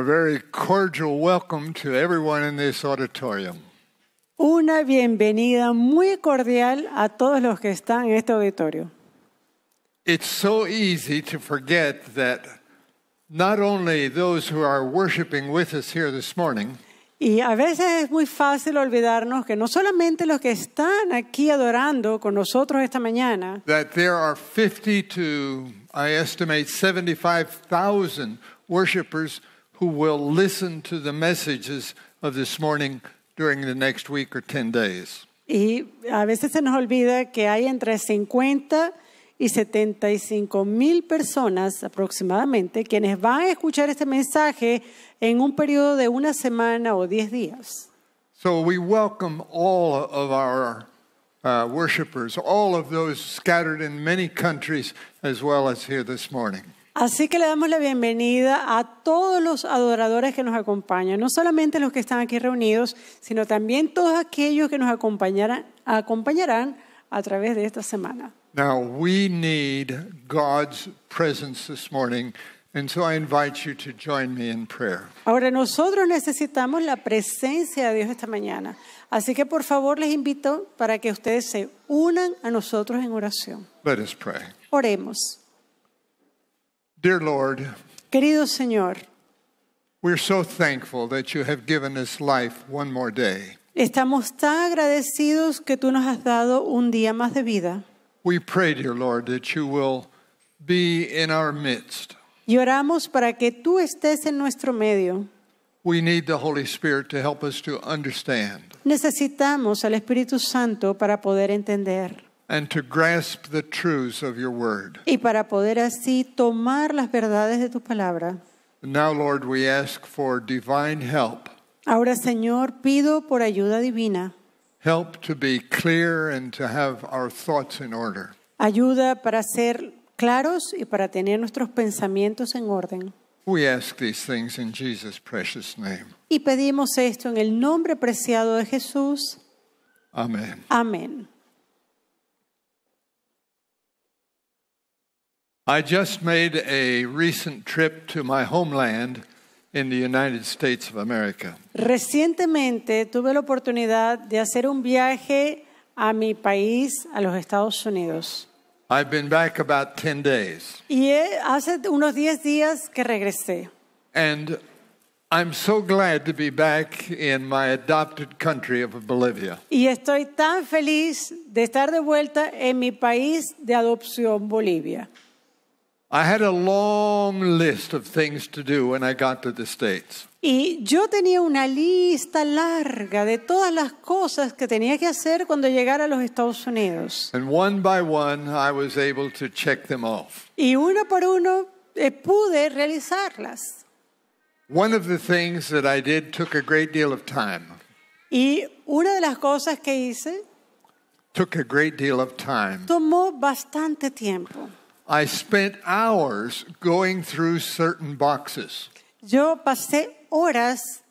A very cordial welcome to everyone in this auditorium. Una bienvenida muy cordial a todos los que están en este auditorio. It's so easy to forget that not only those who are worshiping with us here this morning, Y a veces es muy fácil olvidarnos que no solamente los que están aquí adorando con nosotros esta mañana, that there are 50 to, I estimate, 75,000 worshipers who will listen to the messages of this morning during the next week or 10 days. Y a veces se nos olvida que hay entre 50 y 75 mil personas aproximadamente quienes van a escuchar este mensaje en un periodo de una semana o 10 días. So we welcome all of our uh, worshipers, all of those scattered in many countries, as well as here this morning. Así que le damos la bienvenida a todos los adoradores que nos acompañan, no solamente los que están aquí reunidos, sino también todos aquellos que nos acompañarán, a través de esta semana. Ahora nosotros necesitamos la presencia de Dios esta mañana, así que por favor les invito para que ustedes se unan a nosotros en oración. Oremos querido Señor, Estamos tan agradecidos que tú nos has dado un día más de vida. Lloramos para que tú estés en nuestro medio. Necesitamos al Espíritu Santo para poder entender. Y para poder así tomar las verdades de tu palabra. Ahora, Señor, pido por ayuda divina. Ayuda para ser claros y para tener nuestros pensamientos en orden. Y pedimos esto en el nombre preciado de Jesús. Amén. Amén. I just made a recent trip to my homeland in the United States of America. Recientemente tuve la oportunidad de hacer un viaje a mi país, a los Estados Unidos. I've been back about 10 days. Y hace unos 10 días que regresé. And I'm so glad to be back in my adopted country of Bolivia. Y estoy tan feliz de estar de vuelta en mi país de adopción, Bolivia. I had a long list of things to do when I got to the States. Y yo tenía una lista larga de todas las cosas que tenía que hacer cuando llegara a los Estados Unidos. And one by one I was able to check them off. Y uno por uno eh, pude realizarlas. One of the things that I did took a great deal of time. Y una de las cosas que hice took a great deal of time. Tomó bastante tiempo. I spent hours going through certain boxes. Yo pasé horas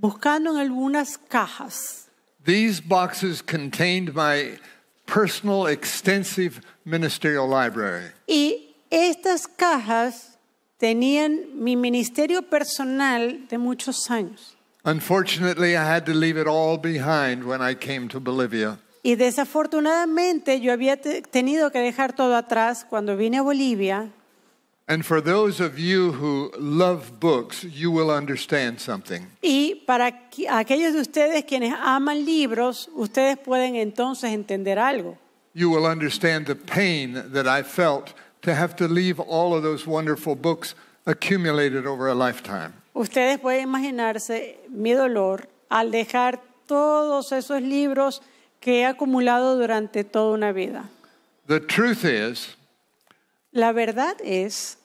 buscando en algunas cajas. These boxes contained my personal extensive ministerial library. Y estas cajas tenían mi ministerio personal de muchos años. Unfortunately, I had to leave it all behind when I came to Bolivia. Y desafortunadamente yo había tenido que dejar todo atrás cuando vine a Bolivia. Y para aquellos de ustedes quienes aman libros, ustedes pueden entonces entender algo. Ustedes pueden imaginarse mi dolor al dejar todos esos libros que he acumulado durante toda una vida. La verdad es,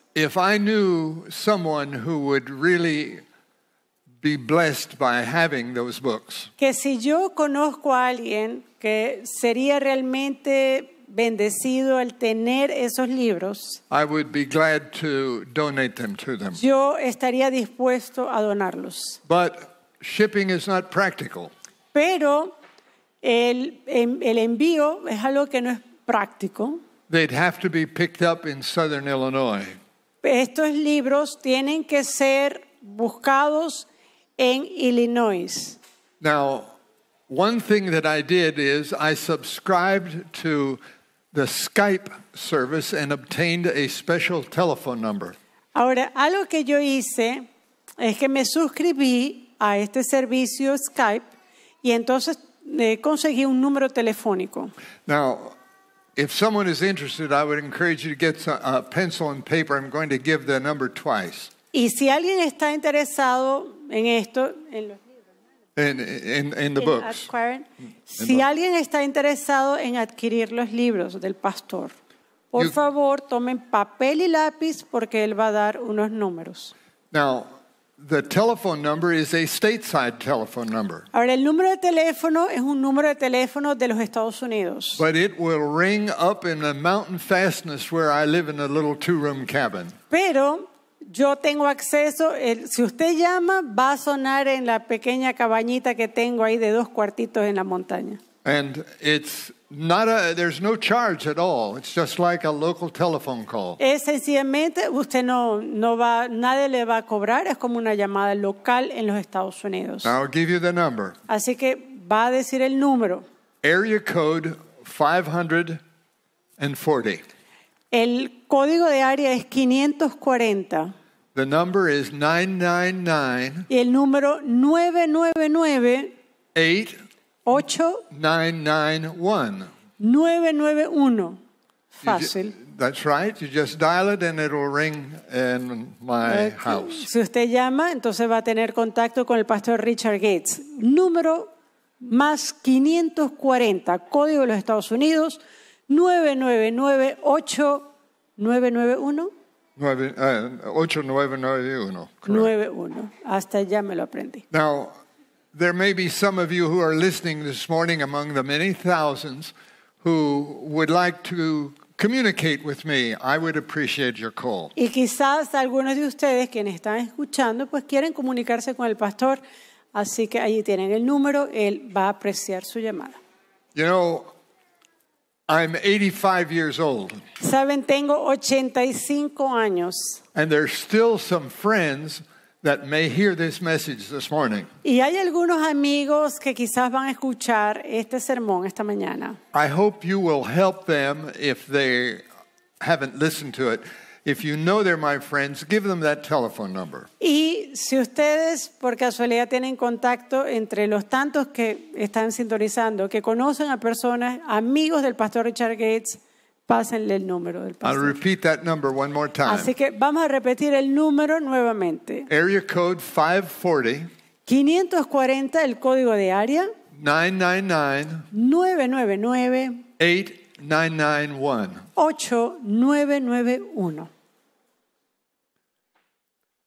que si yo conozco a alguien que sería realmente bendecido al tener esos libros, yo estaría dispuesto a donarlos. But shipping is not practical. Pero el, em, el envío es algo que no es práctico. They'd have to be picked up in southern Illinois. Estos libros tienen que ser buscados en Illinois. Now, one thing that I did is I subscribed to the Skype service and obtained a special telephone number. Ahora, algo que yo hice es que me suscribí a este servicio Skype y entonces eh, conseguí un número telefónico. Now, if someone is interested, I would encourage you to get a uh, pencil and paper. I'm going to give the number twice. Y si alguien está interesado en esto, en los in, in, in the en books. Acquiring, si books. alguien está interesado en adquirir los libros del pastor, por you, favor tomen papel y lápiz porque él va a dar unos números. Now, Ahora el número de teléfono es un número de teléfono de los Estados Unidos. But it will ring up in mountain fastness where I live in a little two-room cabin. Pero yo tengo acceso, si usted llama va a sonar en la pequeña cabañita que tengo ahí de dos cuartitos en la montaña. And it's not a, there's no charge at all. It's just like a local telephone call. Es sencillamente usted no no va nadie le va a cobrar, es como una llamada local en los Estados Unidos. I'll give you the number. Así que va a decir el número. Area code 540. El código de área es 540. The number is 999. Y el número 999 8 8 991. Fácil. That's right. You just dial it and it'll ring in my house. Si usted llama, entonces va a tener contacto con el pastor Richard Gates. Número más 540, código de los Estados Unidos, 9998991. 9, 8991. 91. Hasta ya me lo aprendí. Now, There may be some of you who are listening this morning among the many thousands who would like to communicate with me. I would appreciate your call. Y quizás algunos de ustedes que están escuchando pues quieren comunicarse con el pastor, así que allí tienen el número, él va a apreciar su llamada. You know, I'm 85 years old. Saben, tengo 85 años. And there's still some friends that may hear this message this morning. Y hay algunos amigos que quizás van a escuchar este sermón esta mañana. I hope you will help them if they haven't listened to it. If you know they're my friends, give them that telephone number. Y si ustedes por casualidad tienen contacto entre los tantos que están sintonizando, que conocen a personas, amigos del pastor Richard Gates, Pásenle el número del I'll repeat that number one more time. Así que vamos a repetir el número nuevamente. Area code 540 540 el código de área, 999 999 8991. 8991.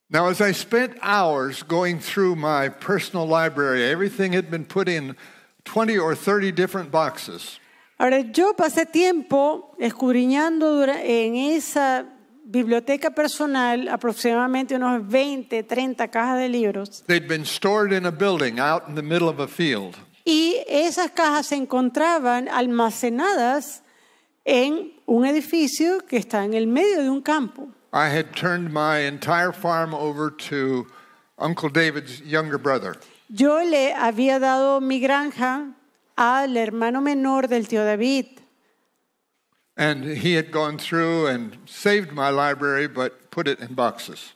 Now, as I spent hours going through my personal library, everything had been put in 20 or 30 different boxes. Ahora, yo pasé tiempo escudriñando en esa biblioteca personal aproximadamente unos 20, 30 cajas de libros. Y esas cajas se encontraban almacenadas en un edificio que está en el medio de un campo. Yo le había dado mi granja al hermano menor del tío David.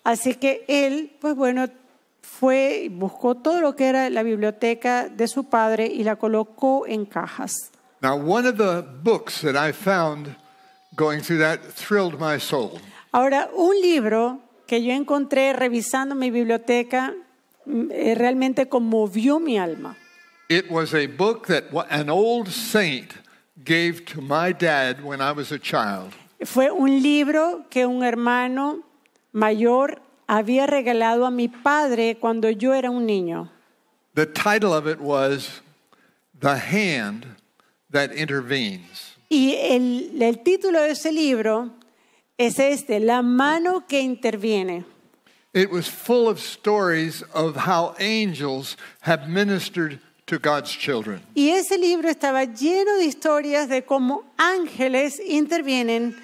Así que él, pues bueno, fue buscó todo lo que era la biblioteca de su padre y la colocó en cajas. Ahora, un libro que yo encontré revisando mi biblioteca mm, eh, realmente conmovió mi alma. It was a book that an old saint gave to my dad when I was a child. Fue un libro que un hermano mayor había regalado a mi padre cuando yo era un niño. The title of it was The Hand That Intervenes. Y el, el título de ese libro es este, La mano que interviene. It was full of stories of how angels have ministered to God's children. Y ese libro estaba lleno de historias de cómo ángeles intervienen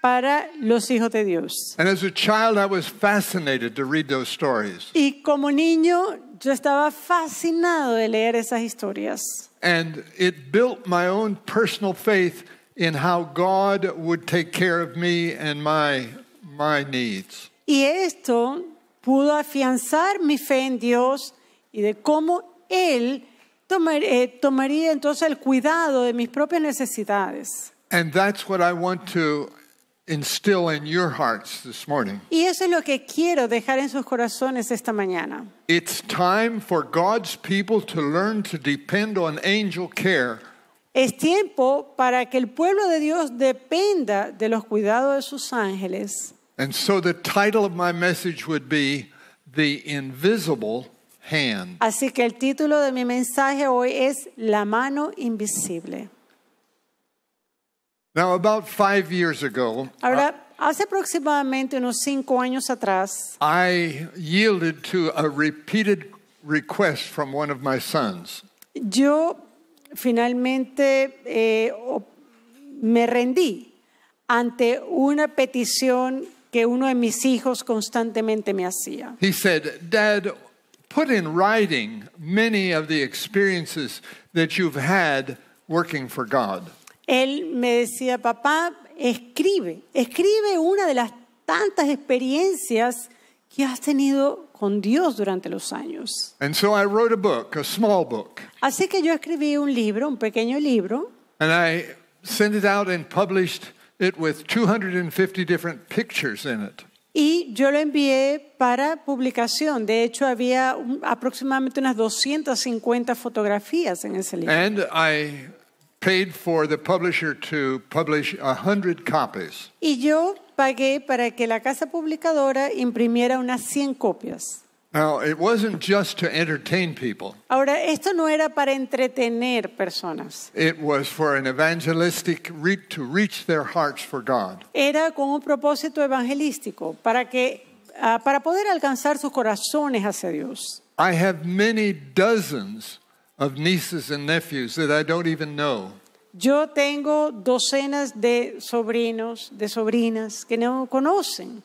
para los hijos de Dios. And as a child I was fascinated to read those stories. Y como niño yo estaba fascinado de leer esas historias. And it built my own personal faith in how God would take care of me and my my needs. Y esto pudo afianzar mi fe en Dios y de cómo él Eh, tomaría entonces el cuidado de mis propias necesidades. Y eso es lo que quiero dejar en sus corazones esta mañana. Es tiempo para que el pueblo de Dios dependa de los cuidados de sus ángeles. y así el título de mi message would be The Invisible Así que el título de mi mensaje hoy es La mano invisible. Ahora, uh, hace aproximadamente unos cinco años atrás, I yielded to a repeated request from one of my sons. yo finalmente eh, me rendí ante una petición que uno de mis hijos constantemente me hacía. He said, Dad, put in writing many of the experiences that you've had working for God. Él me decía, papá, escribe, escribe una de las tantas experiencias que has tenido con Dios durante los años. And so I wrote a book, a small book. Así que yo escribí un libro, un pequeño libro. And I sent it out and published it with 250 different pictures in it. y yo lo envié para publicación. De hecho, había aproximadamente unas 250 fotografías en ese libro. Y yo pagué para que la casa publicadora imprimiera unas 100 copias. Now, it wasn't just to entertain people. Ahora, esto no era para entretener personas. It was for an evangelistic re to reach their hearts for God. Era con un propósito evangelístico para que uh, para poder alcanzar sus corazones hacia Dios. I have many dozens of nieces and nephews that I don't even know. Yo tengo docenas de sobrinos, de sobrinas que no conocen.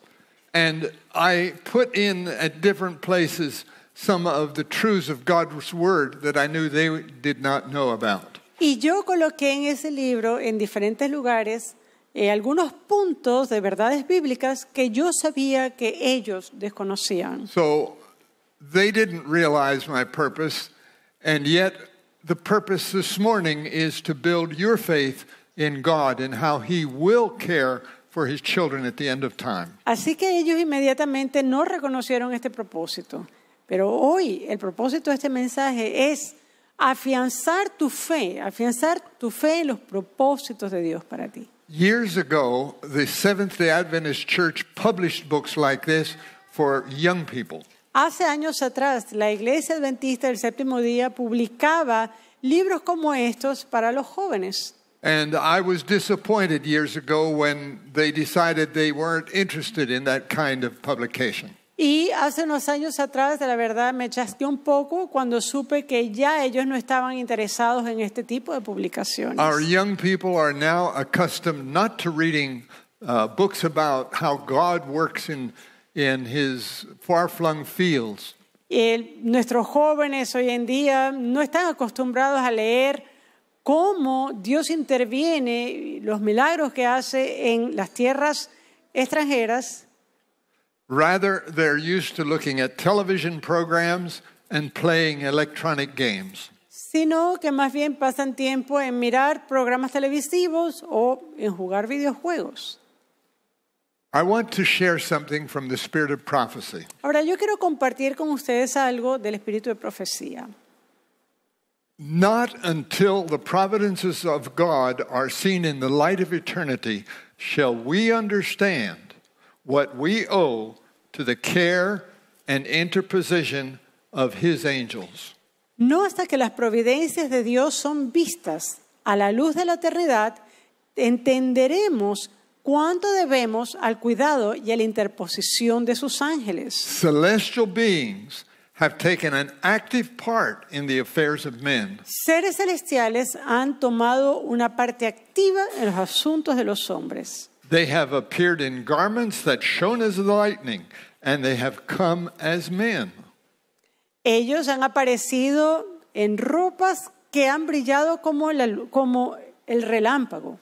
And I put in at different places some of the truths of God's word that I knew they did not know about. Y yo coloqué en ese libro en diferentes lugares eh, algunos puntos de verdades bíblicas que yo sabía que ellos desconocían. So they didn't realize my purpose and yet the purpose this morning is to build your faith in God and how he will care Así que ellos inmediatamente no reconocieron este propósito. Pero hoy el propósito de este mensaje es afianzar tu fe, afianzar tu fe en los propósitos de Dios para ti. Years ago, the Seventh-day Adventist Church published books like this for young people. Hace años atrás, la Iglesia Adventista del Séptimo Día publicaba libros como estos para los jóvenes. And I was disappointed years ago when they decided they weren't interested in that kind of publication. Y hace unos años atrás, de la verdad, me chasqué un poco cuando supe que ya ellos no estaban interesados en este tipo de publicaciones. Our young people are now accustomed not to reading uh, books about how God works in, in his far-flung fields. El, nuestros jóvenes hoy en día no están acostumbrados a leer cómo Dios interviene, los milagros que hace en las tierras extranjeras. Rather, used to looking at programs and playing electronic games. Sino que más bien pasan tiempo en mirar programas televisivos o en jugar videojuegos. Ahora yo quiero compartir con ustedes algo del espíritu de profecía. Not until the providences of God are seen in the light of eternity shall we understand what we owe to the care and interposition of His angels. No hasta que las providencias de Dios son vistas a la luz de la eternidad, entenderemos cuánto debemos al cuidado y a la interposición de sus ángeles. Celestial beings have taken an active part in the affairs of men. Seres celestiales han tomado una parte activa en los asuntos de los hombres. They have appeared in garments that shone as lightning, and they have come as men. Ellos han aparecido en ropas que han brillado como, la, como el relámpago.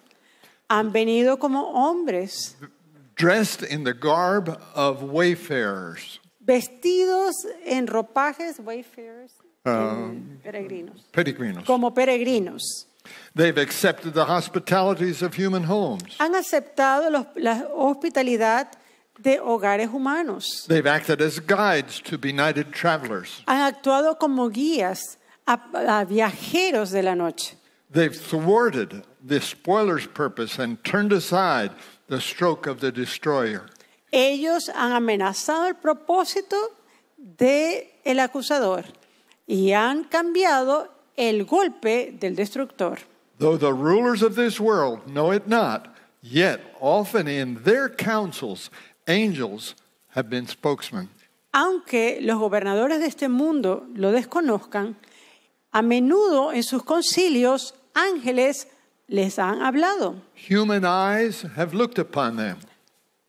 Han venido como hombres. Dressed in the garb of wayfarers. vestidos en ropajes wayfarers, um, peregrinos. Peregrinos. Como peregrinos. They've accepted the hospitalities of human homes. Han aceptado los, la hospitalidad de hogares humanos. They've acted as guides to benighted travelers. Han actuado como guías a, a viajeros de la noche. They've thwarted the spoiler's purpose and turned aside the stroke of the destroyer. Ellos han amenazado el propósito del el acusador y han cambiado el golpe del destructor. Though the rulers of this world know it not, yet often in their councils angels have been spokesmen. Aunque los gobernadores de este mundo lo desconozcan, a menudo en sus concilios ángeles les han hablado. Human eyes have looked upon them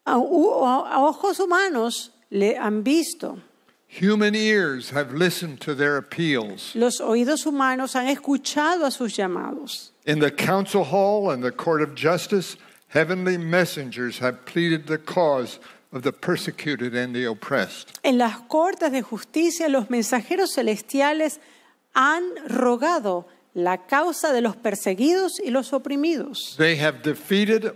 a, a ojos humanos le han visto. Human ears have listened to their appeals. Los oídos humanos han escuchado a sus llamados. In the council hall and the court of justice, heavenly messengers have pleaded the cause of the persecuted and the oppressed. En las cortes de justicia, los mensajeros celestiales han rogado la causa de los perseguidos y los oprimidos. They have defeated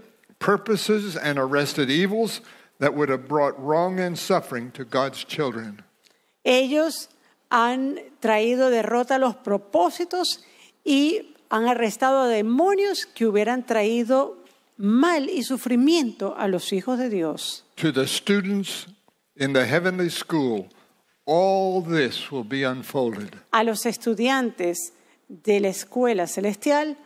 ellos han traído derrota a los propósitos y han arrestado a demonios que hubieran traído mal y sufrimiento a los hijos de Dios. A los estudiantes de la escuela celestial,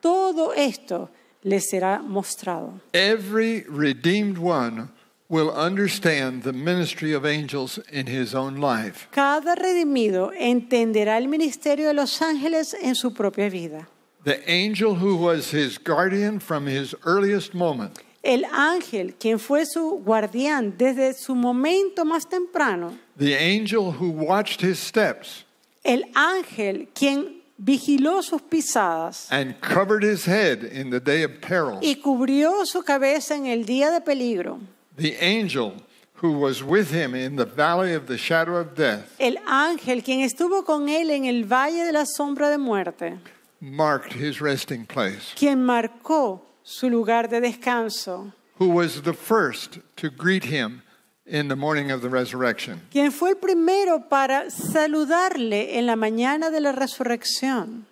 todo esto les será mostrado. Every redeemed one will understand the ministry of angels in his own life. Cada redimido entenderá el ministerio de los ángeles en su propia vida. The angel who was his guardian from his earliest moment. El ángel quien fue su guardián desde su momento más temprano. The angel who watched his steps. El ángel quien vigiló sus pisadas and covered his head in the day of peril. y cubrió su cabeza en el día de peligro. The angel who was with him in the valley of the shadow of death El ángel quien estuvo con él en el valle de la sombra de muerte, marked his resting place, quien marcó su lugar de descanso, who was the first to greet him in the morning of the resurrection. ¿Quién fue el primero para saludarle en la mañana de la resurrección.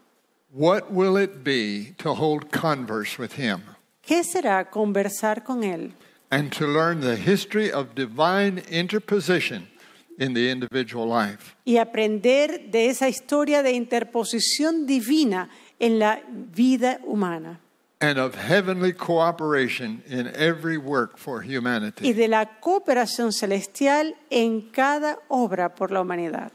What will it be to hold converse with him? ¿Qué será conversar con él? And to learn the history of divine interposition in the individual life. Y aprender de esa historia de interposición divina en la vida humana y de la cooperación celestial en cada obra por la humanidad.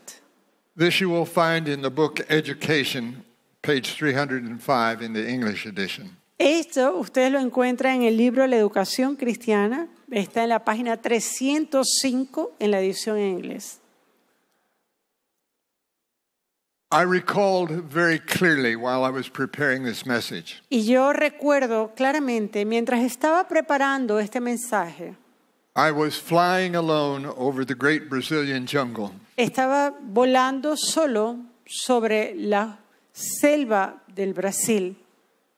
Esto ustedes lo encuentran en el libro La Educación Cristiana, está en la página 305 en la edición en inglés. I recalled very clearly while I was preparing this message. Y yo recuerdo claramente mientras estaba preparando este mensaje. I was flying alone over the great Brazilian jungle. Estaba volando solo sobre la selva del Brasil.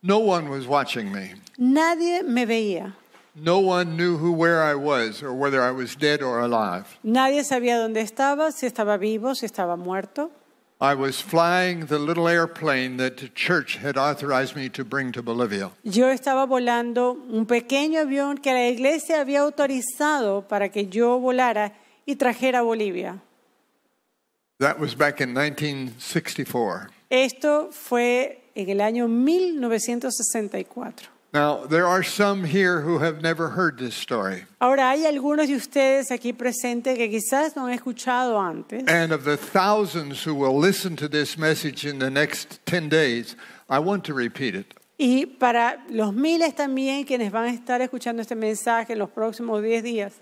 No one was watching me. Nadie me veía. No one knew who where I was or whether I was dead or alive. Nadie sabía dónde estaba, si estaba vivo, si estaba muerto. Yo estaba volando un pequeño avión que la iglesia había autorizado para que yo volara y trajera a Bolivia. That was back in 1964. Esto fue en el año 1964. Ahora hay algunos de ustedes aquí presentes que quizás no han escuchado antes. Y para los miles también quienes van a estar escuchando este mensaje en los próximos 10 días,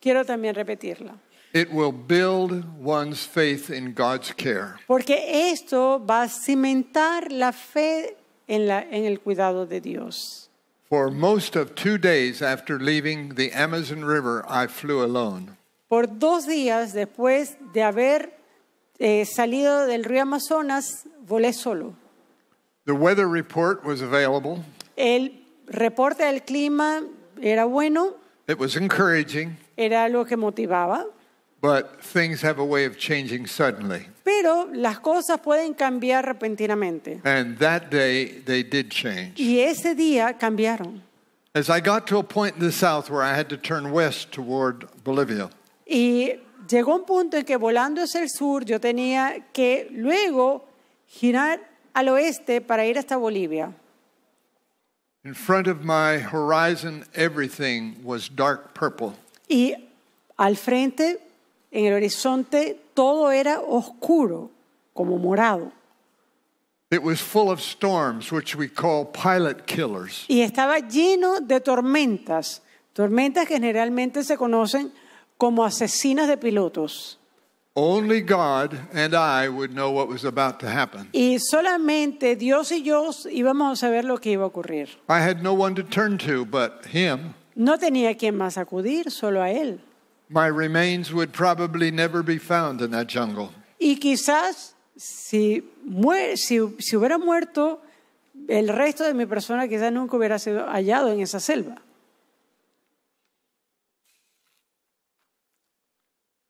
quiero también repetirlo. It will build one's faith in God's care. Porque esto va a cimentar la fe en el cuidado de Dios. For most of two days after leaving the Amazon River, I flew alone. Por dos días después de haber eh, salido del río Amazonas, volé solo. The weather report was available. El reporte del clima era bueno. It was encouraging. Era algo que motivaba. But things have a way of changing suddenly. Pero las cosas pueden cambiar repentinamente. And that day they did change. Y ese día cambiaron. As I got to a point in the south where I had to turn west toward Bolivia. Y llegó un punto en que volando hacia el sur yo tenía que luego girar al oeste para ir hasta Bolivia. In front of my horizon everything was dark purple. Y al frente en el horizonte todo era oscuro, como morado. Y estaba lleno de tormentas, tormentas que generalmente se conocen como asesinas de pilotos. Y solamente Dios y yo íbamos a saber lo que iba a ocurrir. no one to turn No tenía quien más acudir, solo a él. My remains would probably never be found in that jungle. Y quizás si, si, si hubiera muerto, el resto de mi persona quizás nunca hubiera sido hallado en esa selva.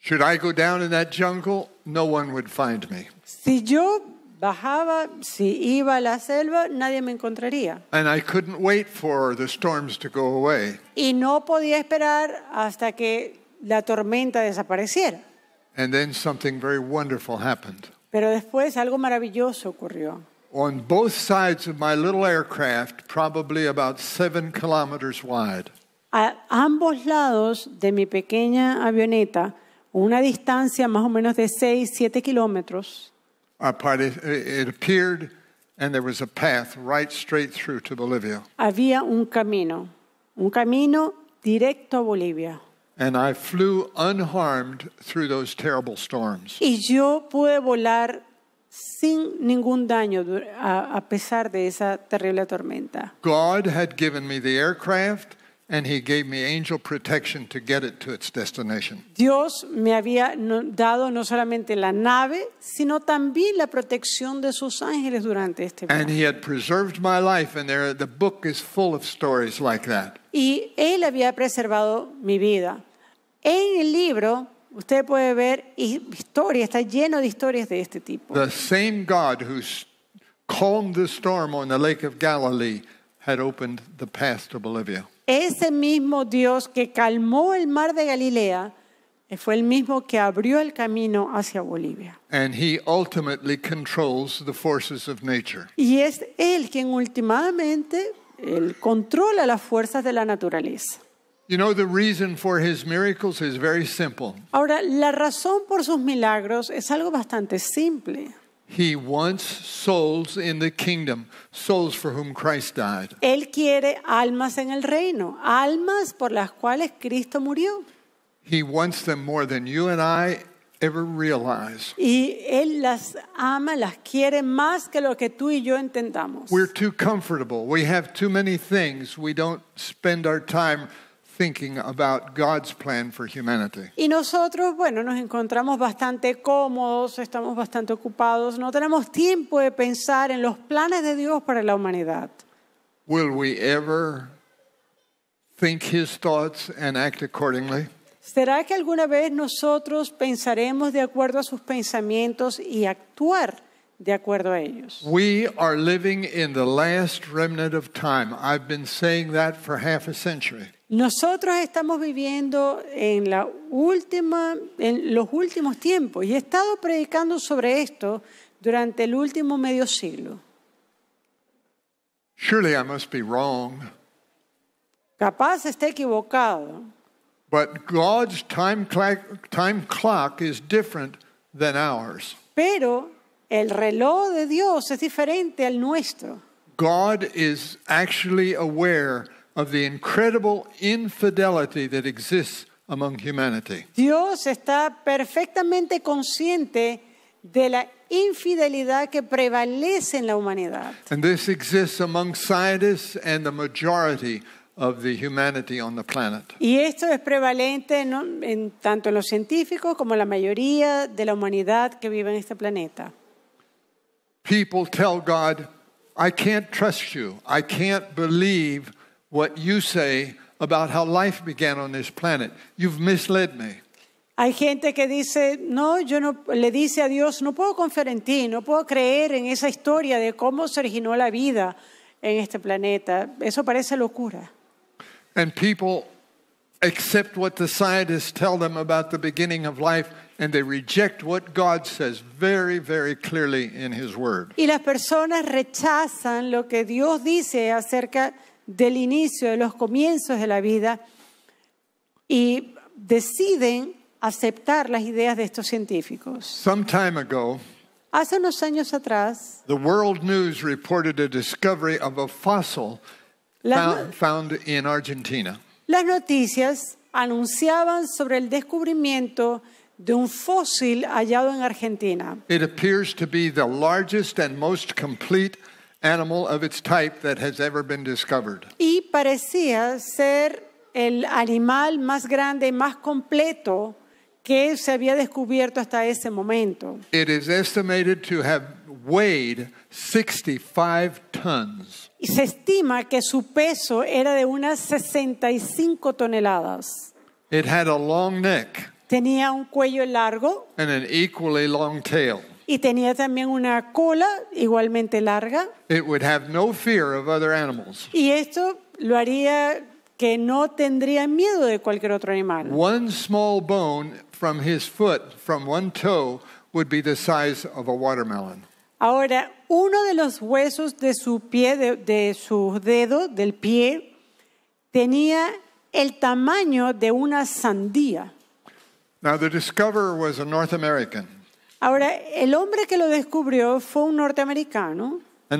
Should I go down in that jungle, no one would find me. Si yo bajaba, si iba a la selva, nadie me encontraría. And I couldn't wait for the storms to go away. Y no podía esperar hasta que la tormenta desapareciera. And then something very wonderful happened. Pero después algo maravilloso ocurrió. On both sides of my little aircraft, probably about seven kilometers wide. A ambos lados de mi pequeña avioneta, una distancia más o menos de 6, 7 kilómetros. It appeared and there was a path right straight through to Bolivia. Había un camino, un camino directo a Bolivia. And I flew unharmed through those terrible storms. Y yo pude volar sin ningún daño a pesar de esa terrible tormenta. God had given me the aircraft and he gave me angel protection to get it to its destination. Dios me había dado no solamente la nave, sino también la protección de sus ángeles durante este viaje. And he had preserved my life and there the book is full of stories like that. Y él había preservado mi vida. En el libro usted puede ver historia, está lleno de historias de este tipo. Ese mismo Dios que calmó el mar de Galilea eh, fue el mismo que abrió el camino hacia Bolivia. Y es él quien últimamente controla las fuerzas de la naturaleza. You know the reason for his miracles is very simple. Ahora, la razón por sus milagros es algo bastante simple. He wants souls in the kingdom, souls for whom Christ died. Él quiere almas en el reino, almas por las cuales Cristo murió. He wants them more than you and I ever realize. Y él las ama, las quiere más que lo que tú y yo entendamos. We're too comfortable. We have too many things. We don't spend our time Y nosotros, bueno, nos encontramos bastante cómodos, estamos bastante ocupados, no tenemos tiempo de pensar en los planes de Dios para la humanidad. ¿Será que alguna vez nosotros pensaremos de acuerdo a sus pensamientos y actuar de acuerdo a ellos. We are living in the last remnant of time. I've been saying that for half a century. Nosotros estamos viviendo en, la última, en los últimos tiempos y he estado predicando sobre esto durante el último medio siglo. Surely I must be wrong. Capaz está equivocado. Pero el reloj de Dios es diferente al nuestro. God is actually aware of the incredible infidelity that exists among humanity. Dios está perfectamente consciente de la infidelidad que prevalece en la humanidad. And this exists among scientists and the majority of the humanity on the planet. Y esto es prevalente ¿no? en, tanto en los científicos como la mayoría de la humanidad que vive en este planeta. People tell God, I can't trust you. I can't believe what you say about how life began on this planet. You've misled me. Hay gente que dice, no, yo no, le dice a Dios, no puedo confiar en ti, no puedo creer en esa historia de cómo se originó la vida en este planeta. Eso parece locura. And people accept what the scientists tell them about the beginning of life and they reject what God says very, very clearly in His Word. Y las personas rechazan lo que Dios dice acerca de del inicio, de los comienzos de la vida, y deciden aceptar las ideas de estos científicos. Some time ago, Hace unos años atrás, World News reported a discovery of a in Argentina. Las noticias anunciaban sobre el descubrimiento de un fósil hallado en Argentina. It appears to be the largest and most complete animal of its type that has ever been discovered. Y parecía ser el animal más grande, y más completo que se había descubierto hasta ese momento. It is estimated to have weighed 65 tons. Y se estima que su peso era de unas 65 toneladas. It had a long neck. Tenía un cuello largo. And an equally long tail. Y tenía también una cola igualmente larga. It would have no fear of other animals. Y esto lo haría que no tendría miedo de cualquier otro animal. One small bone from his foot, from one toe, would be the size of a watermelon. Ahora, uno de los huesos de su pie, de, de su dedo, del pie, tenía el tamaño de una sandía. Now the discoverer was a North American. Ahora, el hombre que lo descubrió fue un norteamericano. Y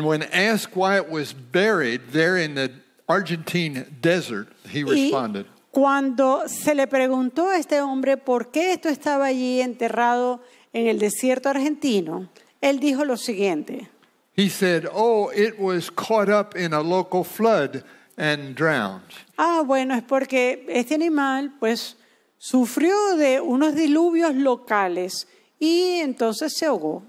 cuando se le preguntó a este hombre por qué esto estaba allí enterrado en el desierto argentino, él dijo lo siguiente. He said, "Oh, it was caught up in a local flood and drowned." Ah, bueno, es porque este animal pues sufrió de unos diluvios locales Y entonces se ahogó.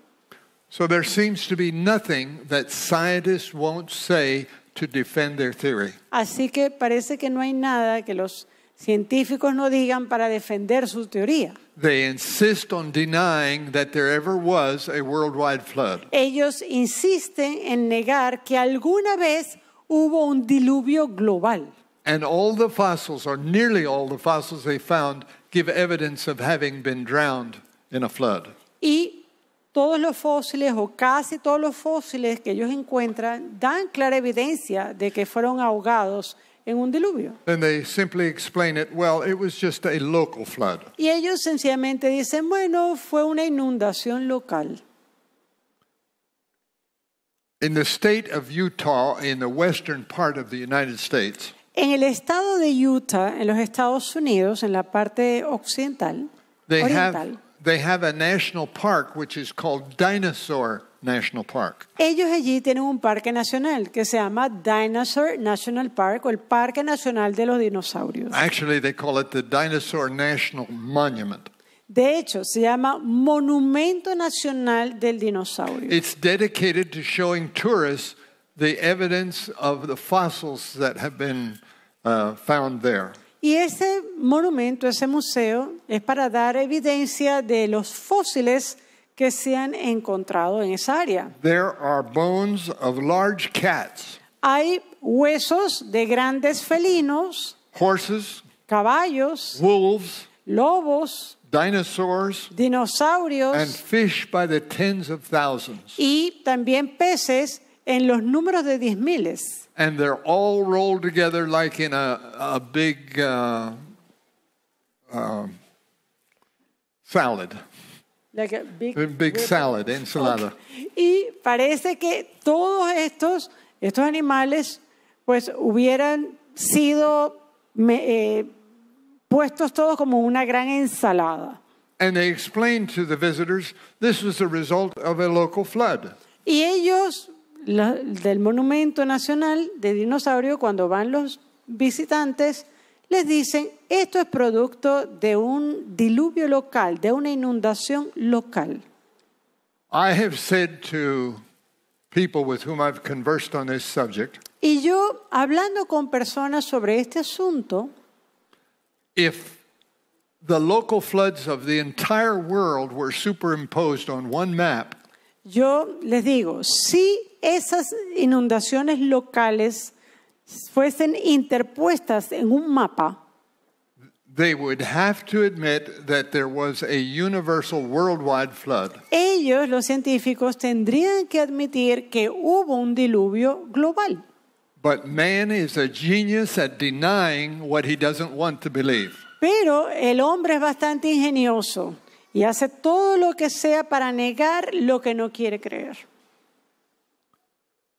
So there seems to be nothing that scientists won't say to defend their theory. Así que parece que no hay nada que los científicos no digan para defender su teoría. They insist on denying that there ever was a worldwide flood. Ellos insisten en negar que alguna vez hubo un diluvio global. And all the fossils, or nearly all the fossils they found, give evidence of having been drowned. Y todos los fósiles o casi todos los fósiles que ellos encuentran dan clara evidencia de que fueron ahogados en un diluvio. Y ellos sencillamente dicen, bueno, fue una inundación local. Utah, western part of the United States, en el estado de Utah, en los Estados Unidos, en la parte occidental, oriental, they have a national park which is called Dinosaur National Park. Ellos allí tienen un parque nacional que se llama Dinosaur National Park o el Parque Nacional de los Dinosaurios. Actually, they call it the Dinosaur National Monument. De hecho, se llama Monumento Nacional del Dinosaurio. It's dedicated to showing tourists the evidence of the fossils that have been uh, found there. Y ese monumento, ese museo, es para dar evidencia de los fósiles que se han encontrado en esa área. There are bones of large cats, Hay huesos de grandes felinos, horses, caballos, wolves, lobos, dinosaurs, dinosaurios and fish by the tens of thousands. y también peces en los números de diez miles. And they're all rolled together like in a, a big uh, uh, salad. Like a big, a big salad, ensalada. Okay. Y parece que todos estos, estos animales pues hubieran sido me, eh, puestos todos como una gran ensalada. And they explained to the visitors this was the result of a local flood. Y ellos del Monumento Nacional de Dinosaurio, cuando van los visitantes, les dicen, esto es producto de un diluvio local, de una inundación local. y yo, hablando con personas sobre este asunto, yo les digo, si esas inundaciones locales fuesen interpuestas en un mapa, Ellos, los científicos, tendrían que admitir que hubo un diluvio global. Pero el hombre es bastante ingenioso y hace todo lo que sea para negar lo que no quiere creer.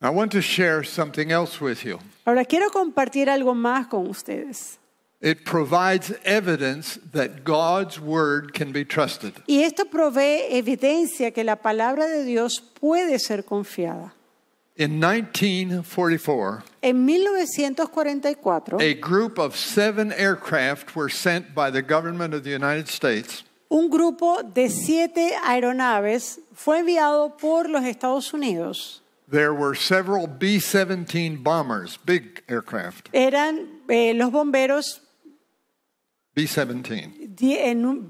I want to share something else with you. Ahora quiero compartir algo más con ustedes. It provides evidence that God's word can be trusted. Y esto provee evidencia que la palabra de Dios puede ser confiada. In 1944, en 1944, a group of seven aircraft were sent by the government of the United States. Un grupo de siete aeronaves fue enviado por los Estados Unidos There were several B-17 bombers, big aircraft. Eran eh, los bomberos B-17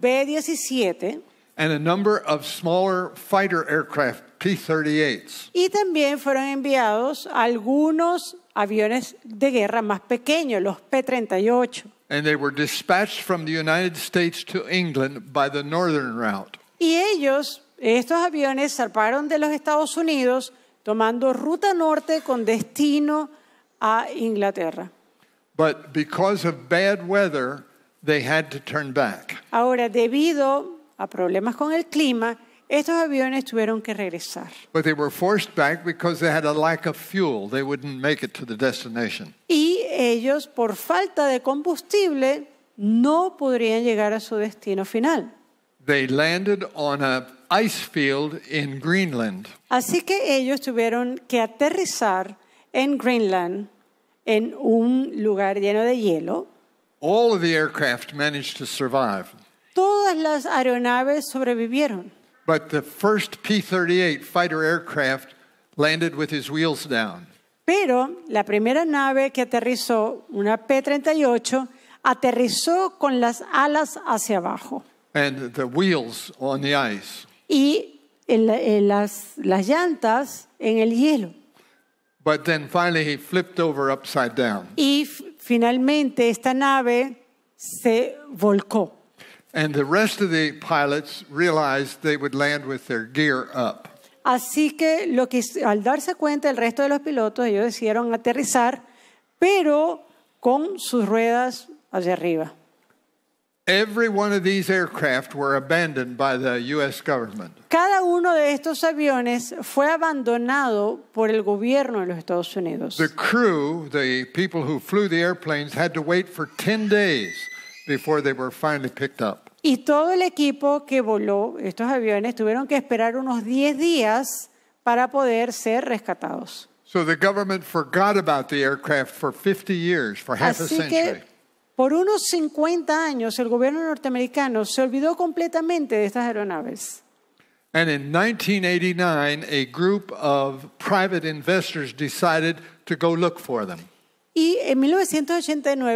B-17 and a number of smaller fighter aircraft P-38s. Y también fueron enviados algunos aviones de guerra más pequeños, los P-38. And they were dispatched from the United States to England by the northern route. Y ellos, estos aviones zarparon de los Estados Unidos tomando ruta norte con destino a Inglaterra. Ahora, debido a problemas con el clima, estos aviones tuvieron que regresar. But they were a Y ellos, por falta de combustible, no podrían llegar a su destino final. They landed on ice field in Greenland. Así que ellos tuvieron que aterrizar en Greenland, en un lugar lleno de hielo. All of the aircraft managed to survive. Todas las aeronaves sobrevivieron. But the first P-38 fighter aircraft landed with wheels down. Pero la primera nave que aterrizó, una P-38, aterrizó con las alas hacia abajo. And the wheels on the ice. Y en la- en las, las llantas en el hielo. But then finally he flipped over upside down. Y finalmente esta nave se volcó. And the rest of the pilots realized they would land with their gear up. Así que, lo que al darse cuenta el resto de los pilotos, ellos decidieron aterrizar, pero con sus ruedas hacia arriba. Every one of these aircraft were abandoned by the US government. Cada uno de estos aviones fue abandonado por el gobierno de los Estados Unidos. The crew, the people who flew the airplanes had to wait for 10 days before they were finally picked up. Y todo el equipo que voló estos aviones tuvieron que esperar unos 10 días para poder ser rescatados. So the government forgot about the aircraft for 50 years, for half Así a century. Que por unos 50 años el gobierno norteamericano se olvidó completamente de estas aeronaves. Y en 1989,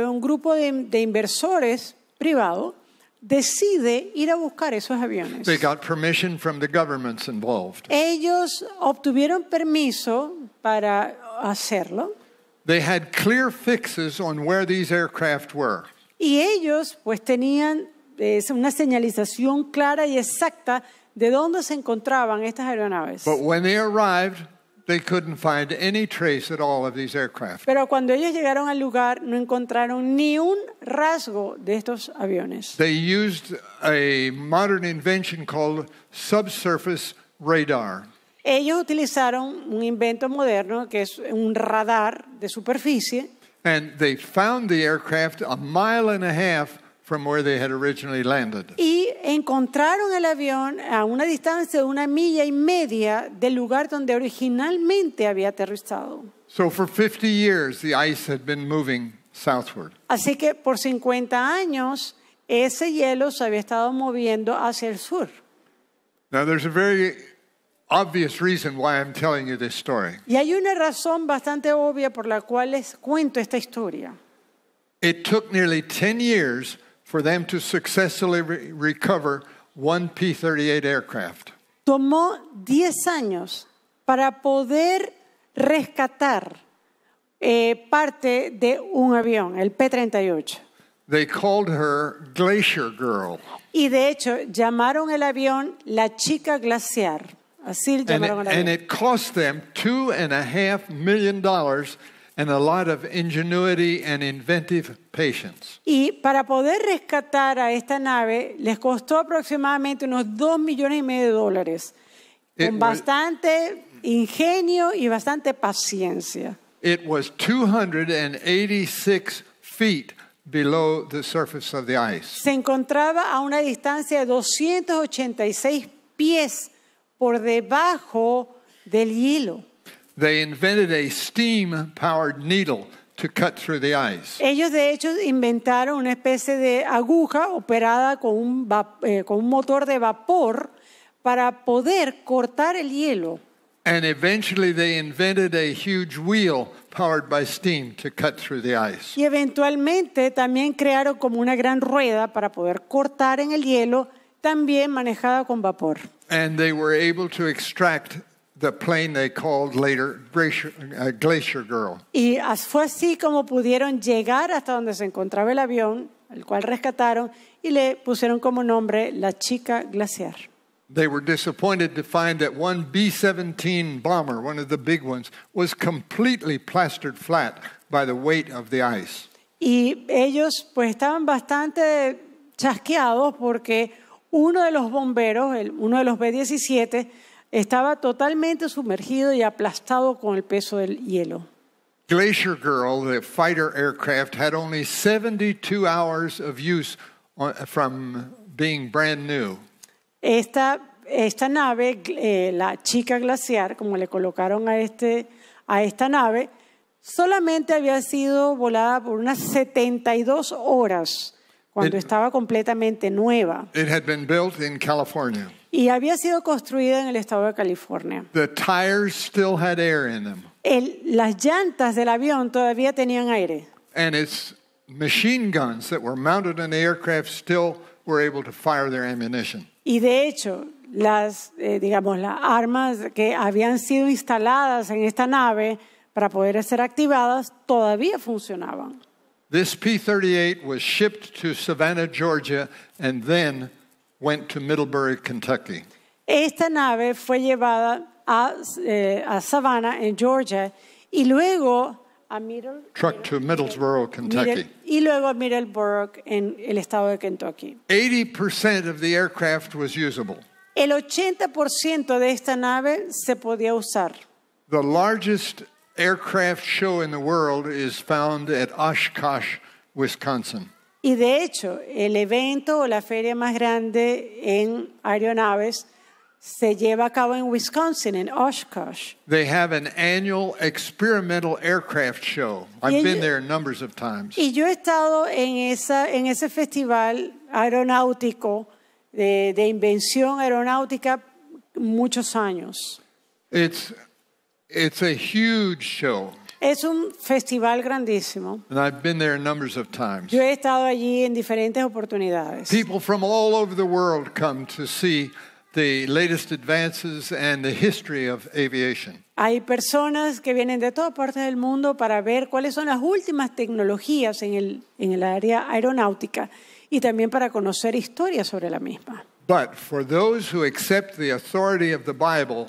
un grupo de, inversores privados decide ir a buscar esos aviones. Ellos obtuvieron permiso para hacerlo. They had clear fixes on where these aircraft were. Y ellos pues tenían eh, una señalización clara y exacta de dónde se encontraban estas aeronaves. But when they arrived, they couldn't find any trace at all of these aircraft. Pero cuando ellos llegaron al lugar no encontraron ni un rasgo de estos aviones. They used a modern invention called subsurface radar. Ellos utilizaron un invento moderno que es un radar de superficie. Y encontraron el avión a una distancia de una milla y media del lugar donde originalmente había aterrizado. Así que por 50 años ese hielo se había estado moviendo hacia el sur. Now there's a very obvious reason why I'm telling you this story. Y hay una razón bastante obvia por la cual les cuento esta historia. It took nearly 10 years for them to successfully re recover one P-38 aircraft. Tomó 10 años para poder rescatar eh, parte de un avión, el P-38. They called her Glacier Girl. Y de hecho llamaron el avión la chica glaciar. Y para poder rescatar a esta nave les costó aproximadamente unos dos millones y medio de dólares, con bastante ingenio y bastante paciencia. Se encontraba a una distancia de 286 pies por debajo del hielo. Ellos de hecho inventaron una especie de aguja operada con un, eh, con un motor de vapor para poder cortar el hielo. Y eventualmente también crearon como una gran rueda para poder cortar en el hielo también manejada con vapor. Y fue así como pudieron llegar hasta donde se encontraba el avión, el cual rescataron y le pusieron como nombre la chica glaciar. Y ellos pues estaban bastante chasqueados porque uno de los bomberos, el, uno de los B-17, estaba totalmente sumergido y aplastado con el peso del hielo. Glacier Girl, the fighter aircraft, had only 72 hours of use uh, from being brand new. Esta, nave, eh, la chica glaciar, como le colocaron a, este, a esta nave, solamente había sido volada por unas 72 horas cuando estaba completamente nueva. Y había sido construida en el estado de California. las llantas del avión todavía tenían aire. Y de hecho, las eh, digamos las armas que habían sido instaladas en esta nave para poder ser activadas todavía funcionaban. This P 38 was shipped to Savannah, Georgia, and then went to Middlebury, Kentucky. Esta nave fue llevada a, eh, a Savannah, en Georgia, y luego a Middle, Truck to Middlesboro, Kentucky. y luego a Middleboro, en el estado de Kentucky. 80% of the aircraft was usable. El 80% de esta nave se podía usar. The largest aircraft show in the world is found at Oshkosh, Wisconsin. Y de hecho, el evento o la feria más grande en aeronaves se lleva a cabo en Wisconsin, en Oshkosh. They have an annual experimental aircraft show. I've been there numbers of times. Y yo he estado en, esa, en ese festival aeronáutico de, de invención aeronáutica muchos años. It's It's a huge show. Es un festival grandísimo. And I've been there numbers of times. Yo he estado allí en diferentes oportunidades. People from all over the world come to see the latest advances and the history of aviation. Hay personas que vienen de todas partes del mundo para ver cuáles son las últimas tecnologías en el, en el área aeronáutica y también para conocer historias sobre la misma. But for those who accept the authority of the Bible,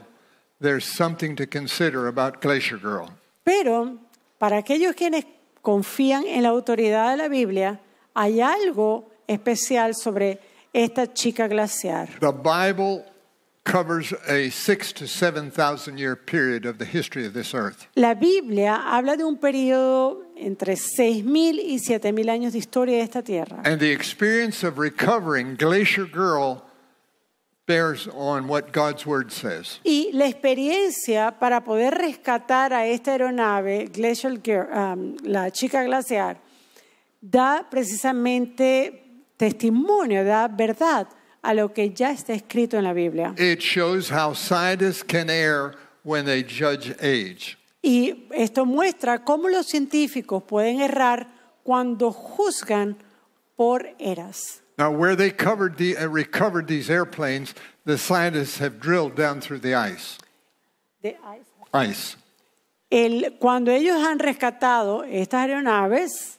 there's something to consider about Glacier Girl. Pero para aquellos quienes confían en la autoridad de la Biblia, hay algo especial sobre esta chica glaciar. The Bible covers a 6 to 7,000 year period of the history of this earth. La Biblia habla de un periodo entre 6000 y 7000 años de historia de esta tierra. And the experience of recovering Glacier Girl y la experiencia para poder rescatar a esta aeronave, Glacial um, la chica glaciar, da precisamente testimonio, da verdad a lo que ya está escrito en la Biblia. It shows how scientists can err when they judge age. Y esto muestra cómo los científicos pueden errar cuando juzgan por eras. Now, where they covered the, uh, recovered these airplanes, the scientists have drilled down through the ice. The ice. Ice. El, cuando ellos han rescatado estas aeronaves,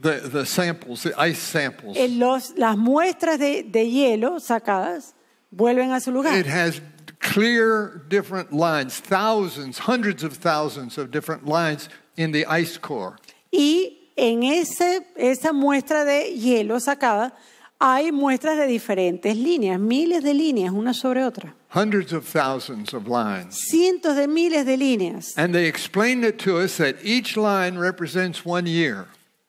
the, the samples, the ice samples. el- eh, los- las muestras de, de hielo sacadas vuelven a su lugar. It has clear different lines, thousands, hundreds of thousands of different lines in the ice core. Y en esa muestra de hielo sacada hay muestras de diferentes líneas, miles de líneas una sobre otra. Cientos de miles de líneas.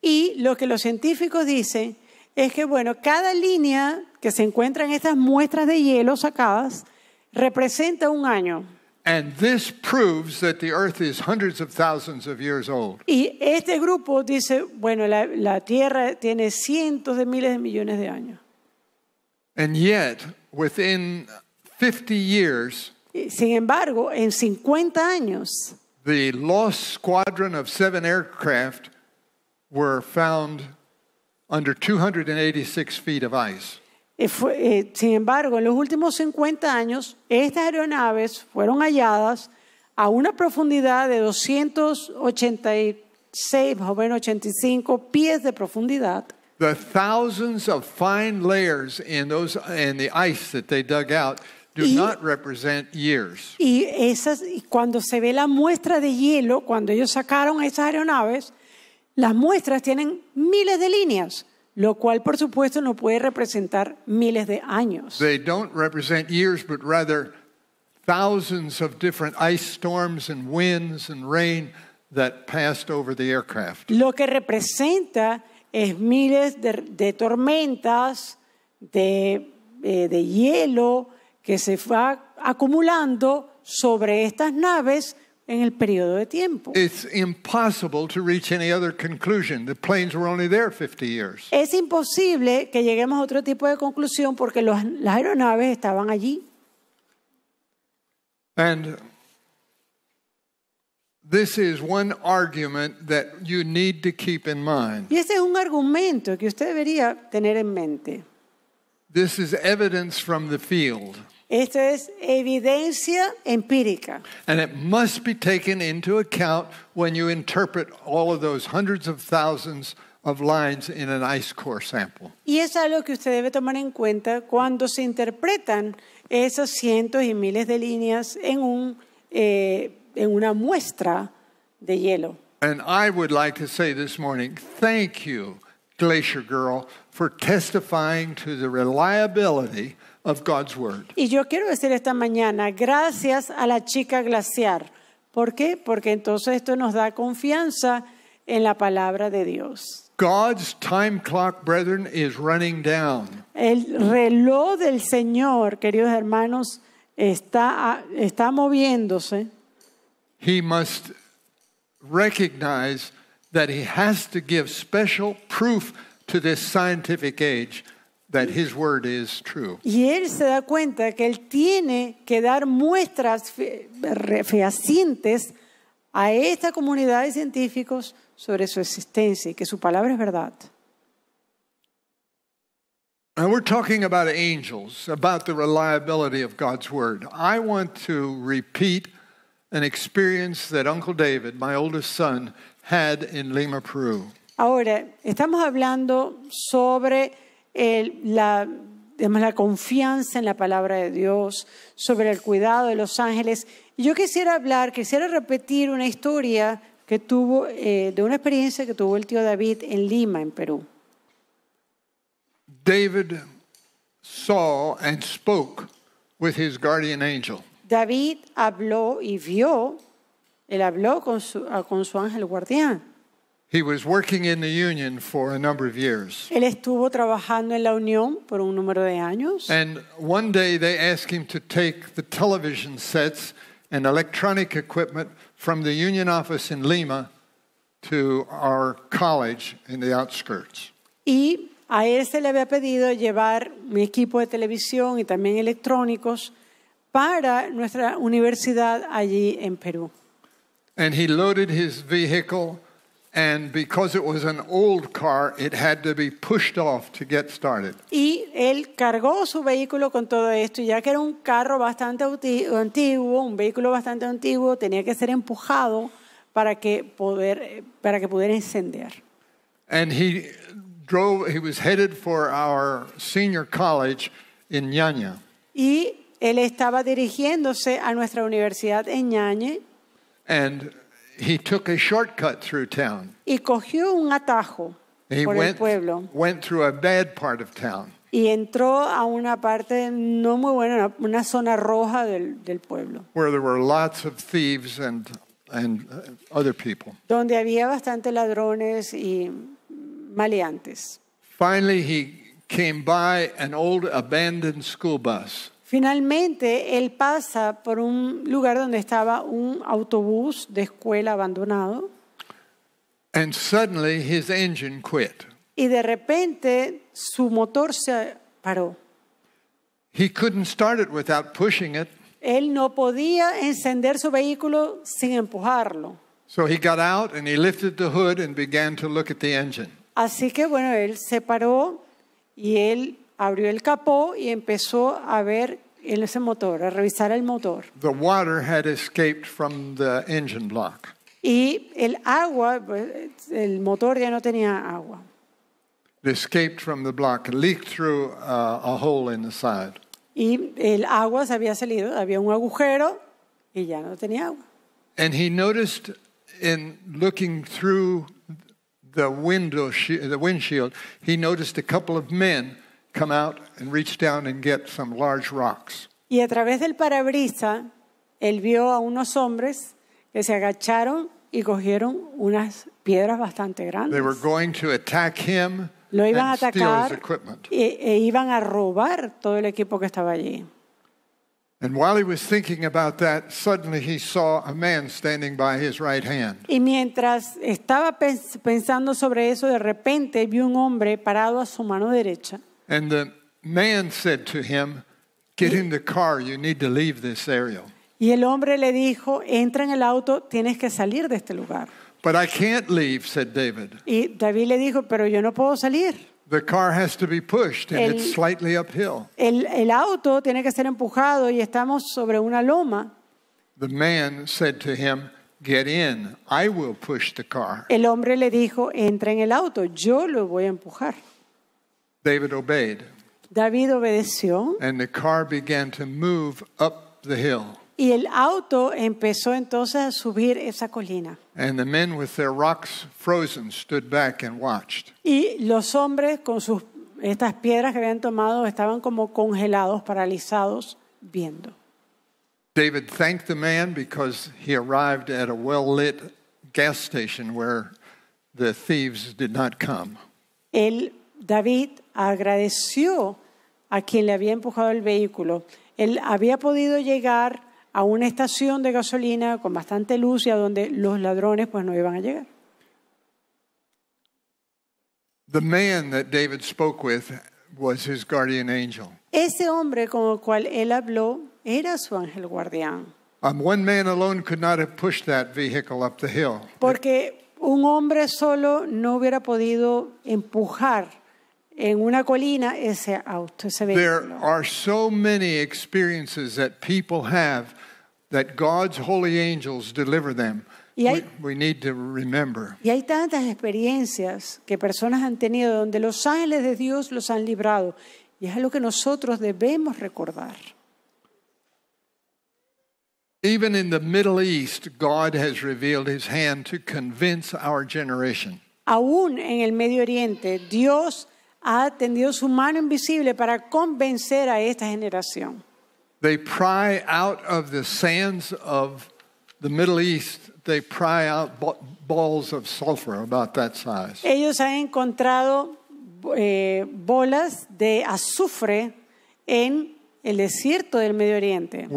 Y lo que los científicos dicen es que bueno, cada línea que se encuentra en estas muestras de hielo sacadas representa un año. And this proves that the earth is hundreds of thousands of years old. Y este grupo dice, bueno, la, la Tierra tiene cientos de miles de millones de años. And yet, within 50 years, sin embargo, en 50 años, the lost squadron of seven aircraft were found under 286 feet of ice. Eh, eh, sin embargo, en los últimos 50 años, estas aeronaves fueron halladas a una profundidad de 286, o 85 pies de profundidad. The thousands of fine layers in those the ice that they dug out do y, not represent years. Y esas cuando se ve la muestra de hielo cuando ellos sacaron esas aeronaves, las muestras tienen miles de líneas lo cual por supuesto no puede representar miles de años. They don't represent years, but rather thousands of different ice storms and winds and rain that passed over the aircraft. Lo que representa es miles de, de tormentas, de, eh, de hielo que se va acumulando sobre estas naves en el periodo de tiempo. It's impossible to reach any other conclusion. The planes were only there 50 years. Es imposible que lleguemos a otro tipo de conclusión porque los, las aeronaves estaban allí. And this is one argument that you need to keep in mind. Y ese es un argumento que usted debería tener en mente. This is evidence from the field. Esto es evidencia empírica. And it must be taken into account when you interpret all of those hundreds of thousands of lines in an ice core sample. Y es algo que usted debe tomar en cuenta cuando se interpretan esas cientos y miles de líneas en un eh, en una muestra de hielo. And I would like to say this morning, thank you, Glacier Girl, for testifying to the reliability of God's word. Y yo quiero decir esta mañana, gracias a la chica glaciar. ¿Por qué? Porque entonces esto nos da confianza en la palabra de Dios. God's time clock, brethren, is running down. El reloj del Señor, queridos hermanos, está, está moviéndose. He must recognize that he has to give special proof to this scientific age That his word is true. Y él se da cuenta que él tiene que dar muestras fe, fehacientes a esta comunidad de científicos sobre su existencia y que su palabra es verdad. we're talking about angels, about the reliability of God's word. I want to repeat an experience that Uncle David, my oldest son, had in Lima, Peru. Ahora, estamos hablando sobre la, la confianza en la palabra de Dios, sobre el cuidado de los ángeles. yo quisiera hablar, quisiera repetir una historia que tuvo, eh, de una experiencia que tuvo el tío David en Lima, en Perú. David saw and spoke with his guardian angel. David habló y vio, él habló con su, con su ángel guardián. He was working in the union for a number of years. Él estuvo trabajando en la Unión por un número de años. And one day they asked him to take the television sets and electronic equipment from the union office in Lima to our college in the outskirts. Y a él se le había pedido llevar mi equipo de televisión y también electrónicos para nuestra universidad allí en Perú. And he loaded his vehicle And because it was an old car, it had to be pushed off to get started. Y él cargó su vehículo con todo esto, ya que era un carro bastante antiguo, un vehículo bastante antiguo, tenía que ser empujado para que poder para que pudiera encender. And he drove he was headed for our senior college in Y él estaba dirigiéndose a nuestra universidad en Ñaña. And he took a shortcut through town. Y cogió un atajo he por went, el pueblo. Went through a bad part of town. Y entró a una parte no muy buena, una zona roja del, del pueblo. Where there were lots of thieves and, and uh, other people. Donde había bastante ladrones y maleantes. Finally he came by an old abandoned school bus. Finalmente, él pasa por un lugar donde estaba un autobús de escuela abandonado. Y de repente su motor se paró. He couldn't start it without pushing it. Él no podía encender su vehículo sin empujarlo. Así que bueno, él se paró y él abrió el capó y empezó a ver en ese motor, a revisar el motor. The water had escaped from the engine block. Y el agua, pues, el motor ya no tenía agua. It escaped from the block, leaked through a, uh, a hole in the side. Y el agua se había salido, había un agujero y ya no tenía agua. And he noticed in looking through the window, the windshield, he noticed a couple of men y a través del parabrisa, él vio a unos hombres que se agacharon y cogieron unas piedras bastante grandes. They were going to attack him Lo iban a and atacar e, iban a robar todo el equipo que estaba allí. And while he was thinking about that, suddenly he saw a man standing by his right hand. Y mientras estaba pensando sobre eso, de repente vio un hombre parado a su mano derecha. Y el hombre le dijo, entra en el auto, tienes que salir de este lugar. Y David le dijo, pero yo no puedo salir. el, auto tiene que ser empujado y estamos sobre una loma. El hombre le dijo, entra en el auto, yo lo voy a empujar. David obeyed. David obedeció. And the car began to move up the hill. Y el auto empezó entonces a subir esa colina. And the men with their rocks frozen stood back and watched. Y los hombres con sus estas piedras que habían tomado estaban como congelados, paralizados, viendo. David thanked the man because he arrived at a well-lit gas station where the thieves did not come. El David agradeció a quien le había empujado el vehículo. Él había podido llegar a una estación de gasolina con bastante luz y a donde los ladrones pues no iban a llegar. The Ese hombre con el cual él habló era su ángel guardián. Porque un hombre solo no hubiera podido empujar en una colina ese auto, ese There are so many experiences that people have that God's holy angels deliver them. Y hay, We, we need to remember. y hay tantas experiencias que personas han tenido donde los ángeles de Dios los han librado. Y es algo que nosotros debemos recordar. Even in the Middle East, God has revealed his hand to convince our generation. Aún en el Medio Oriente, Dios ha tendido su mano invisible para convencer a esta generación. Ellos han encontrado eh, bolas de azufre en el desierto del Medio Oriente.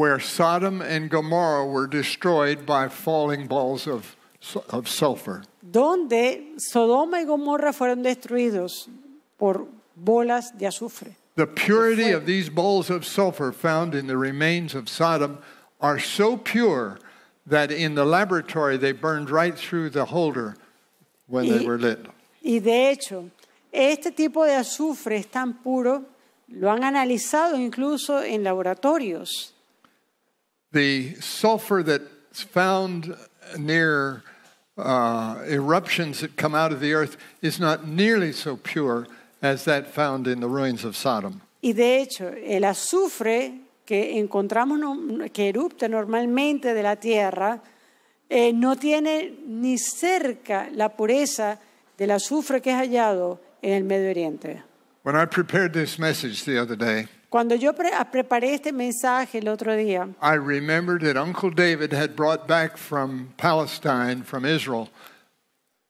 Donde Sodoma y Gomorra fueron destruidos por bolas de azufre. The purity of these bowls of sulfur found in the remains of Sodom are so pure that in the laboratory they burned right through the holder when y, they were lit. Y de hecho, este tipo de azufre es tan puro, lo han analizado incluso en laboratorios. The sulfur that's found near uh, eruptions that come out of the earth is not nearly so pure as that found in the ruins of Sodom. Y de hecho, el azufre que encontramos que erupta normalmente de la tierra eh, no tiene ni cerca la pureza del azufre que es hallado en el Medio Oriente. When I prepared this message the other day, Cuando yo pre preparé este mensaje el otro día, I remembered that Uncle David had brought back from Palestine, from Israel,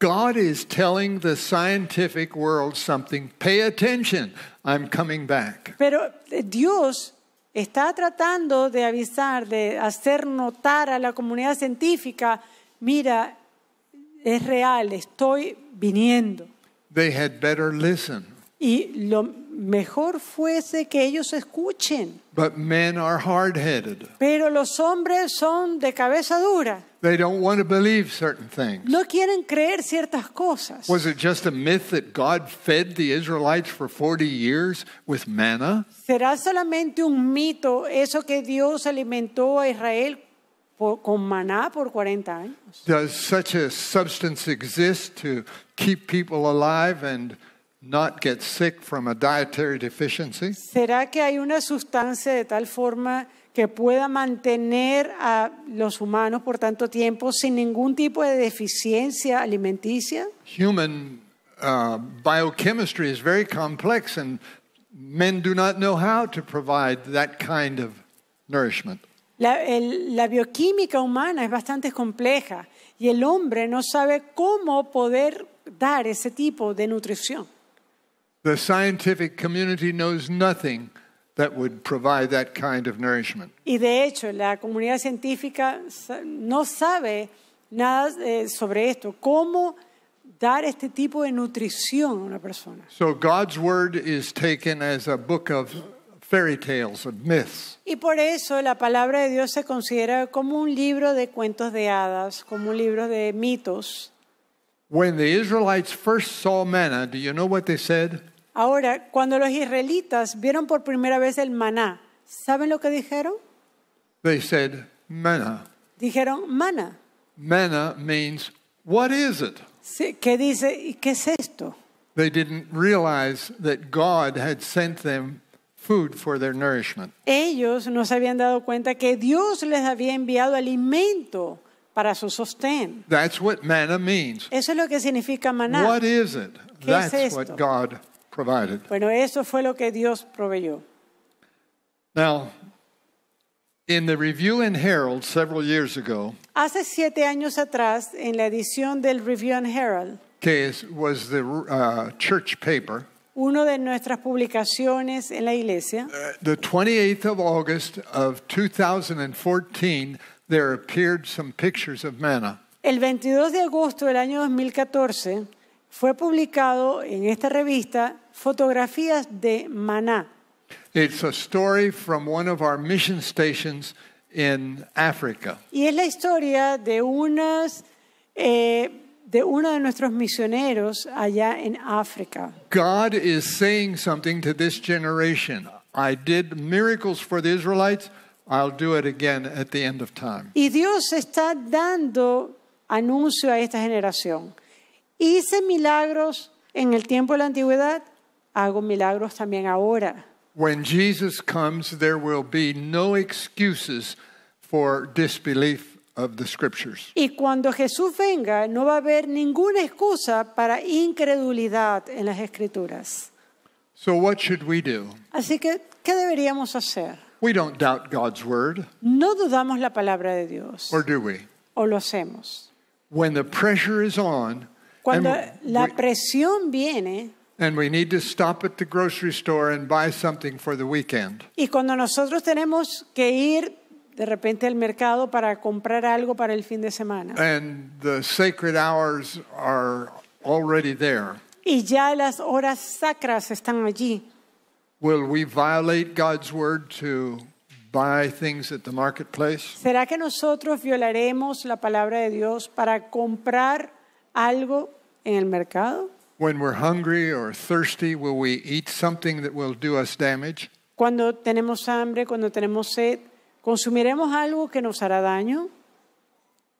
God is telling the scientific world something. Pay attention, I'm coming back. Pero eh, Dios está tratando de avisar, de hacer notar a la comunidad científica, mira, es real, estoy viniendo. They had better listen. Y lo, mejor fuese que ellos escuchen. But men are hard-headed. Pero los hombres son de cabeza dura. They don't want to believe certain things. No quieren creer ciertas cosas. Was it just a myth that God fed the Israelites for 40 years with manna? ¿Será solamente un mito eso que Dios alimentó a Israel por, con maná por 40 años? Does such a substance exist to keep people alive and ¿Será que hay una sustancia de tal forma que pueda mantener a los humanos por tanto tiempo sin ningún tipo de deficiencia alimenticia? Human uh, biochemistry is very complex and men do not know how to provide that kind of nourishment. La, la bioquímica humana es bastante compleja y el hombre no sabe cómo poder dar ese tipo de nutrición. The scientific community knows nothing that would provide that kind of nourishment. Y de hecho, la comunidad científica no sabe nada eh, sobre esto, cómo dar este tipo de nutrición a una persona. So God's word is taken as a book of fairy tales and myths. Y por eso la palabra de Dios se considera como un libro de cuentos de hadas, como un libro de mitos. When the Israelites first saw manna, do you know what they said? Ahora, cuando los israelitas vieron por primera vez el maná, ¿saben lo que dijeron? They said, manna. Dijeron, mana. Manna means, what is it? Sí, ¿Qué dice? ¿Y qué es esto? They didn't realize that God had sent them food for their nourishment. Ellos no se habían dado cuenta que Dios les había enviado alimento para su sostén. That's what manna means. Eso es lo que significa maná. What is it? That's what God provided. Bueno, eso fue lo que Dios proveyó. Now, in the Review and Herald several years ago, hace siete años atrás, en la edición del Review and Herald, que was the uh, church paper. Uno de nuestras publicaciones en la iglesia. Uh, the 28th of August of 2014, there appeared some pictures of manna. El 22 de agosto del año 2014 fue publicado en esta revista fotografías de maná. It's a story from one of our mission stations in Africa. Y es la historia de unas eh, de uno de nuestros misioneros allá en África. God is saying something to this generation. I did miracles for the Israelites. I'll do it again at the end of time. Y Dios está dando anuncio a esta generación. Hice milagros en el tiempo de la antigüedad hago milagros también ahora. Y cuando Jesús venga, no va a haber ninguna excusa para incredulidad en las escrituras. Así que ¿qué deberíamos hacer? No dudamos la palabra de Dios. O lo hacemos. cuando la presión viene, y cuando nosotros tenemos que ir de repente al mercado para comprar algo para el fin de semana. Y ya las horas sacras están allí. Will we violate God's word to buy things at the marketplace? ¿Será que nosotros violaremos la palabra de Dios para comprar algo en el mercado? When we're hungry or thirsty, will we eat something that will do us damage? Cuando tenemos hambre, cuando tenemos sed, consumiremos algo que nos hará daño.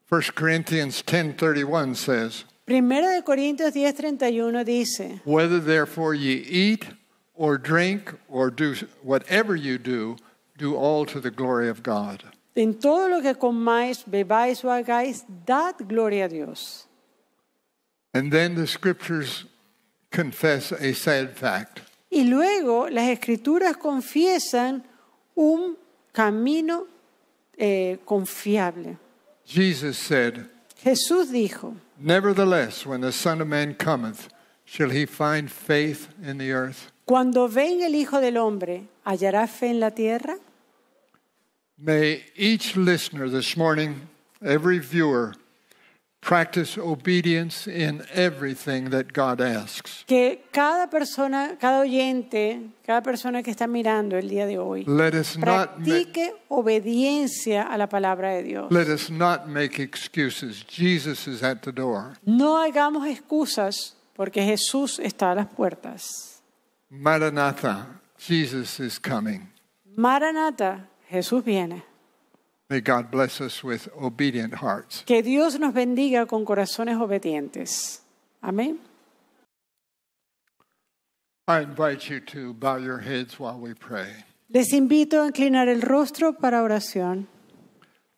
1 Corinthians 10:31 says. Primera de Corintios 10:31 dice. Whether therefore ye eat or drink or do whatever you do, do all to the glory of God. En todo lo que comáis, bebáis o hagáis, dad gloria a Dios. And then the scriptures confess a sad fact. Y luego las escrituras confiesan un camino eh, confiable. Jesus said, Jesús dijo, Nevertheless, when the Son of Man cometh, shall he find faith in the earth? Cuando venga el Hijo del Hombre, ¿hallará fe en la tierra? May each listener this morning, every viewer, Practice obedience in everything that God asks. Que cada persona, cada oyente, cada persona que está mirando el día de hoy, Let practique obediencia a la palabra de Dios. Let us not make excuses. Jesus is at the door. No hagamos excusas porque Jesús está a las puertas. Maranatha, Jesus is coming. Maranatha, Jesús viene. May God bless us with obedient hearts. Que Dios nos bendiga con corazones obedientes. Amén. I invite you to bow your heads while we pray. Les invito a inclinar el rostro para oración.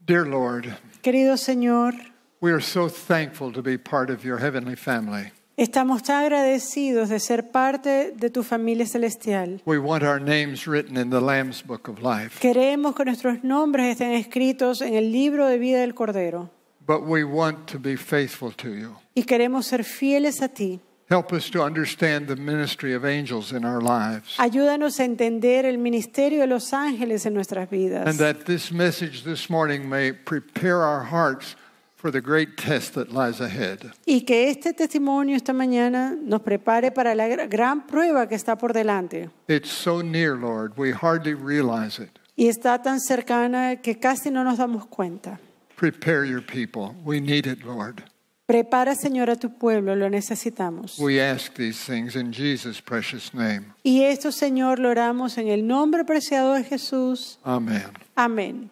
Dear Lord, querido Señor, we are so thankful to be part of your heavenly family. Estamos tan agradecidos de ser parte de tu familia celestial. Queremos que nuestros nombres estén escritos en el libro de vida del Cordero. Y queremos ser fieles a ti. Ayúdanos a entender el ministerio de los ángeles en nuestras vidas. y que este mensaje esta mañana prepare nuestros corazones y que este testimonio esta mañana nos prepare para la gran prueba que está por delante. It's so near, Lord, we hardly realize it. Y está tan cercana que casi no nos damos cuenta. Prepare your people. We need it, Lord. Prepara, Señor, a tu pueblo, lo necesitamos. We ask these things in Jesus precious name. Y esto, Señor, lo oramos en el nombre preciado de Jesús. Amén. Amén.